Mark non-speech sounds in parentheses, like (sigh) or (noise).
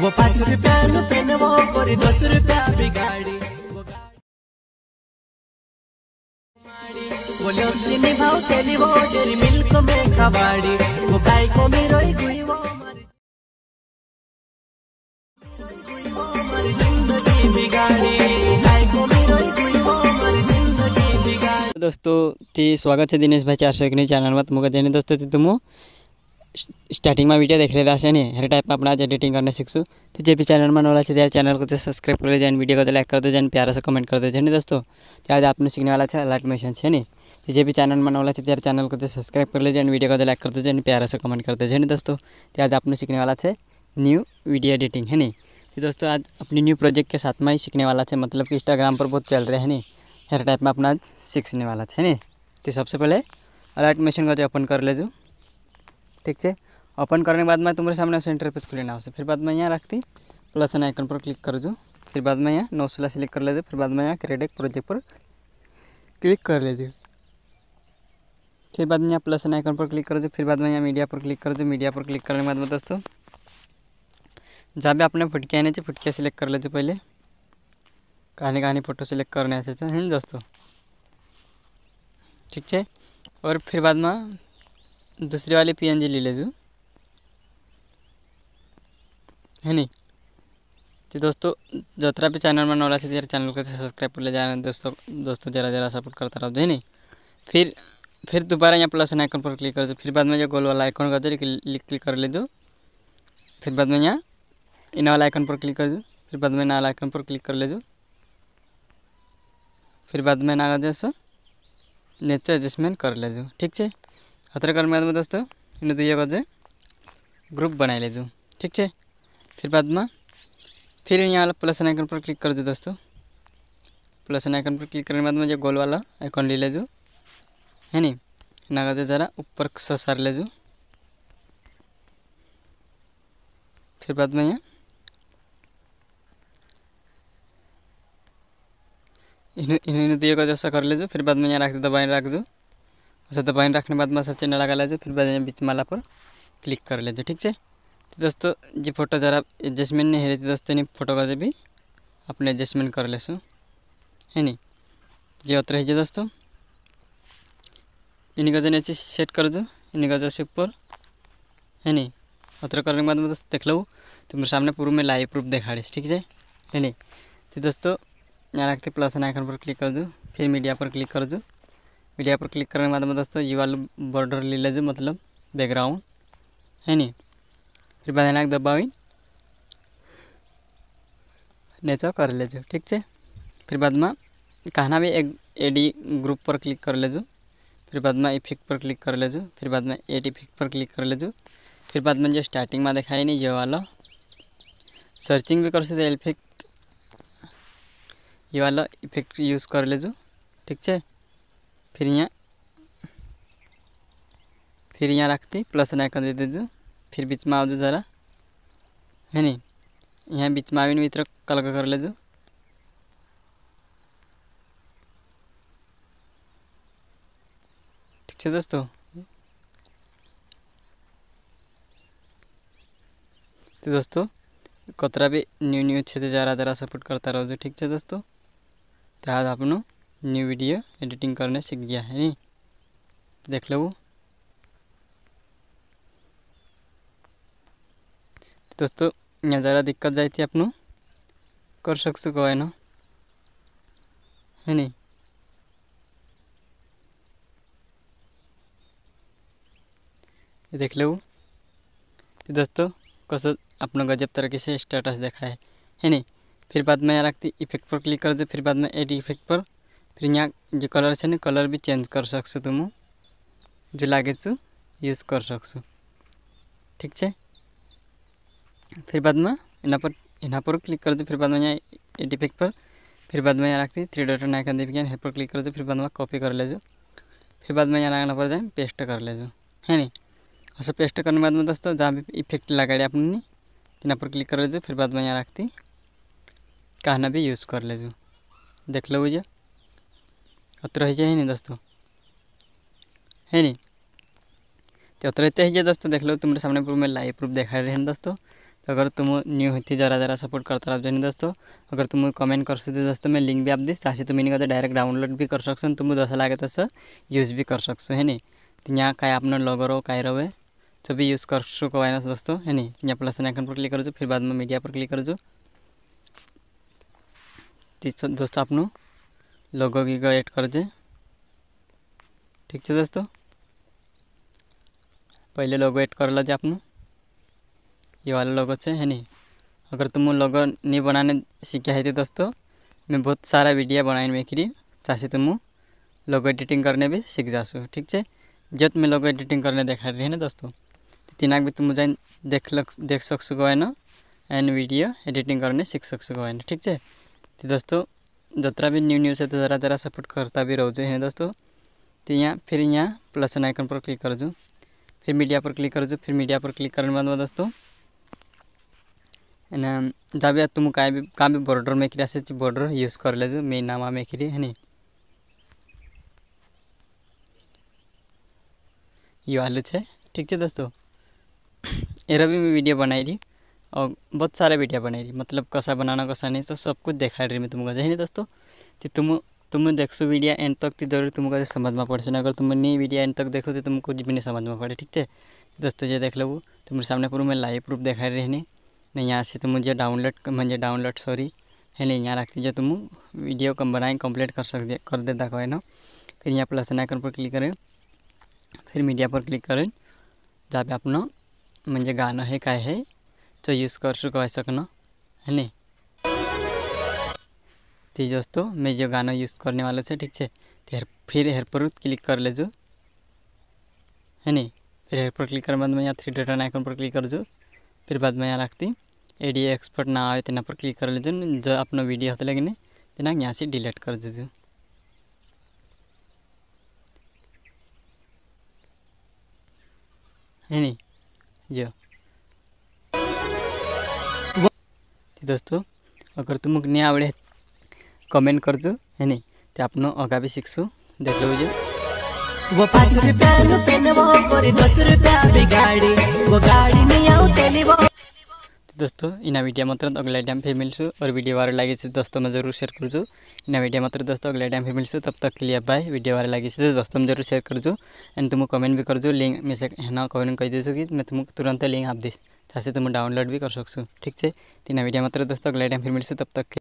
वो पाँच रुपया नु पेन वो गोरी दस रुपया बिगाड़ी बोले सिनी भाव तेली वो जेरी मिल्क में खबाड़ी वो गाय को मेरोई गुई वो દોસ્તો તે સ્વાગત છે દિનેશભાઈ ચારસો એકની ચેનલમાં તો મુકા જઈને દોસ્તો તે તું स्टार्टिंग में દેખી લીધા હશે हेरे टाइप में अपना આજે એડિટિંગ કરીને શીખશું તો જે चैनल ચેનલમાં નોલા છે ત્યારે ચેનલ કરતે सब्सक्राइब कर દેજો वीडियो को लाइक कर કરી प्यार से कमेंट कर કમેન્ટ दोस्तों દેજો ને દોસ્તો તો આજે આપને શીખવાલા છે અલર્ટ મિશન तो जे भी चैनल में नॉलेज है तेरे चैनल को सब्सक्राइब कर लीजिए वीडियो को लाइक कर दीजिए प्यार से कमेंट कर दीजिए दोस्तों तो आज आपने सीखने वाला तो है न्यू वीडियो एडिटिंग है नहीं तो दोस्तों आज अपनी न्यू प्रोजेक्ट के साथ में ही सीखने वाला है मतलब कि इंस्टाग्राम पर बहुत चल रहे हैं नहीं हर टाइप में अपना सीखने वाला है नहीं तो सबसे पहले अलर्ट मिशन का जो ओपन कर ले जो ठीक है ओपन करने के बाद में तुम्हारे सामने सेंटर पेज खुले ना हो फिर बाद में यहाँ रखती प्लस एन आइकन पर क्लिक कर दो फिर बाद में यहाँ सिला सिलेक्ट कर लेते फिर बाद में यहाँ क्रेडिट प्रोजेक्ट पर क्लिक कर लेते फिर बाद में यहाँ प्लस एन आइकन पर क्लिक कर जो फिर बाद में यहाँ मीडिया पर क्लिक कर दो मीडिया पर क्लिक करने के बाद में दोस्तों जहाँ भी आपने फुटकिया आने चाहिए फुटकिया सिलेक्ट कर लेते पहले कहानी कहानी फोटो सिलेक्ट करने ऐसे है दोस्तों ठीक है और फिर बाद में दूसरी वाली पी एन जी ले जू है नहीं तो दोस्तों जतरा भी चैनल में नौला से चैनल को सब्सक्राइब कर ले जा रहे हैं दोस्तों दोस्तों ज़रा ज़रा सपोर्ट करता रहो है नहीं फिर फिर दोबारा यहाँ प्लस आइकन पर क्लिक कर दो फिर बाद में जो गोल वाला आइकन कर दो क्लिक कर ले दो फिर बाद में यहाँ इन वाला आइकन पर क्लिक कर दो फिर बाद में नाला आइकन पर क्लिक कर ले दो फिर बाद में ना कर दो नेचर एडजस्टमेंट कर ले दो ठीक है ખતરા दोस्तों इन्हें तो ये कर ग्रुप बना ले લેજો ठीक है फिर बाद में फिर यहाँ वाला प्लस आइकन पर क्लिक कर दे दोस्तों प्लस आइकन पर क्लिक करने के बाद में जो गोल वाला आइकन ले लेजो है नी ना जो जरा ऊपर ससार लेजो फिर बाद में यहाँ इन्हें इन्हें तो ये कर जैसा कर लेजो फिर बाद में यहाँ रख दे दबाए रख दो उसे तो बन तो रखने के बाद मस्त चेना लगा लीजिए फिर बाद में बीच माला पर क्लिक कर लीजिए ठीक है तो दोस्तों जी फोटो जरा एडजस्टमेंट नहीं है दोस्तों नहीं फोटो का भी अपने एडजस्टमेंट कर लेसू है नी जी अतर है दोस्तों इन्हीं का जो नीचे सेट कर दो इन्हीं का जो ऊपर है नी अतर करने के बाद में दोस्तों देख लो तो मेरे सामने पूर्व में लाइव प्रूफ दिखा रहे ठीक है है नी तो दोस्तों यहाँ रखते प्लस आइकन पर क्लिक कर जो फिर मीडिया पर क्लिक कर जो मीडिया पर क्लिक करने के बाद में दोस्तों ये वाला बॉर्डर ले लीजिए मतलब बैकग्राउंड है नी फिर बधाना दबावी नेचो कर लेजो ठीक है फिर बाद में कहना भी एक एडी ग्रुप पर क्लिक कर लेजो फिर बाद में इफेक्ट पर क्लिक कर लेजो फिर बाद में एड इफेक्ट पर क्लिक कर लेजो फिर बाद में जो स्टार्टिंग में दिखाई नहीं ये वाला सर्चिंग भी कर सकते इफेक्ट ये वाला इफेक्ट यूज कर लेजो ठीक है फिर यहाँ फिर यहाँ रखते प्लस ना कर देते जो फिर बीच में आज जरा है नहीं यहाँ बीच में आवीन मित्र कलक कर ले जो ठीक है दोस्तों तो दोस्तों कतरा भी न्यू न्यू छे जरा जरा सपोर्ट करता रहो जो ठीक है दोस्तों तो आज आपनों न्यू वीडियो एडिटिंग करने सीख गया है नहीं देख लो दोस्तों यहाँ ज़्यादा दिक्कत जाए थी अपनों कर सकस को है ना है नहीं देख लो तो दोस्तों कस लोग गजब तरीके से स्टेटस देखा है है नहीं फिर बाद में यहाँ रखती इफेक्ट पर क्लिक कर दो फिर बाद में एडिट इफेक्ट पर फिर यहाँ जो कलर है कलर भी चेंज कर सकसु तुम जो लगे यूज कर सकसु ठीक है फिर बाद में यहाँ पर यहाँ पर क्लिक कर दे फिर बाद में यहाँ एड पर फिर बाद में यहाँ रखते थ्री नाइकन नाइक यहाँ पर क्लिक कर दे फिर बाद में कॉपी कर ले जो फिर बाद में यहाँ लगाना पड़ जाए पेस्ट कर ले जो है नहीं और अच्छा, पेस्ट करने के बाद में दोस्तों जहाँ भी इफेक्ट लगाड़ी अपने यहाँ पर क्लिक कर ले फिर बाद में यहाँ रखती कहना भी यूज़ कर लीजिए देख लो जो अत्र है नहीं दोस्तों है नहीं तो अत्र रहते दोस्तों देख लो तुम्हारे सामने प्रूफ में लाइव प्रूफ देखा रहे हैं दोस्तों तो अगर तुम न्यू होती तो ज़रा ज़रा सपोर्ट करता रहो जानी दोस्तों अगर तुम कमेंट कर सकते दोस्तों मैं लिंक भी आप दी चाहे तुम इनका डायरेक्ट तो डाउनलोड भी कर सकस तुम दस लगे तस यूज़ भी कर सकस है नहीं तो यहाँ का अपना लगो रो का रहो तो जो भी यूज़ कर सको है ना दोस्तों है नहीं यहाँ प्लस आइकन पर क्लिक कर जो फिर बाद में मीडिया पर क्लिक कर जो दोस्तों अपनों लोगों की का ऐड कर दें ठीक है दोस्तों पहले लोगो ऐड कर लो आपने ये वाला लोगो से है नहीं अगर तुम लोगो नहीं बनाने सीखे है तो दोस्तों मैं बहुत सारा वीडियो बनाए मेरी चाहे तुम लोगो एडिटिंग करने भी सीख जासु ठीक है जब मैं लोगो एडिटिंग करने देखा रही है ना दोस्तों तो आग भी तुम जाए देख लग देख सकसुगो है ना एंड वीडियो एडिटिंग करने सीख सकसुगो है ना ठीक है तो दोस्तों जितना भी न्यू न्यूज़ है तो ज़रा ज़रा सपोर्ट करता भी रहो है दोस्तों तो यहाँ फिर यहाँ प्लस आइकन पर क्लिक कर जो फिर मीडिया पर क्लिक कर जो फिर मीडिया पर क्लिक करने के बाद दोस्तों एन जब तुम का भी का भी बॉर्डर में आसे बॉर्डर यूज कर ले जो नाम नामा में है नी ये वालू है ठीक है दोस्तों (coughs) एरा भी मैं वीडियो बनाई रही और बहुत सारे वीडियो बनाई रही मतलब कसा बनाना कसा नहीं तो सब कुछ दिखा रही मैं तुमको जाए दोस्तों तो तुम तुम देखो वीडियो एंड तक तो जरूर तुमको तो समझ में पड़े अगर तुम नहीं वीडियो एंड तक देखो तो तुमको भी नहीं समझ में पड़े ठीक है दोस्तों जो देख लो तुम्हारे सामने पूरा मैं लाइव प्रूफ दिखा रही है नहीं यहाँ से तुम मुझे डाउनलोड मुझे डाउनलोड सॉरी है नहीं यहाँ रखती दीजिए तुम वीडियो कम बनाए कम्प्लीट कर सकते कर देता है ना फिर यहाँ प्लस आइकन पर क्लिक करें फिर मीडिया पर क्लिक करें जहाँ पे अपना मुझे गाना है क्या है तो यूज़ कर सकना है नी तो दोस्तों मैं जो गाना यूज़ करने वाला से ठीक है तो फिर हेयर पर क्लिक कर ले जो है नी फिर हेयर पर क्लिक करने बाद में यहाँ थ्री डॉटन आइकन पर क्लिक कर जो फिर बाद में यहाँ रखती एडी एक्सपर्ट ना आए तेना तो पर क्लिक कर ले जो अपना वीडियो होते लगे तेना तो यहाँ से डिलीट कर जो है नहीं जो तिथं असतो अगर तुमक नहीं आवडे कमेंट करजो है नाही ते आपण अगा बी शिकसू देखलो जे वो पाँच रुपया नु पेन वो और दस रुपया भी गाड़ी वो गाड़ी नहीं आओ तेली वो દોસ્તો એના વિડીયામાં તરત અગલા ટાઈમ ફેર મિલશું ઓર વિડીયો વારો લાગે છે દોસ્તોમાં જરૂર શેર કરજો એના વિડીયામાં તરત દોસ્તો અગલા ટાઈમ ફેર મિલશું તબ તક કે ભાઈ વિડીયો વારો લાગે છે તો દોસ્તોમાં જરૂર શેર કરજો અને તુમ કમેન્ટ બી કરજો લિંક મેં એના કમેન્ટ કહી દઈશું કે મેં તુમ તુરંત લિંક આપ દઈશ થશે तुम डाउनलोड भी कर सकसु ठीक है तीन वीडियो मात्र दोस्तों अगले टाइम फिर मिलसू तब तक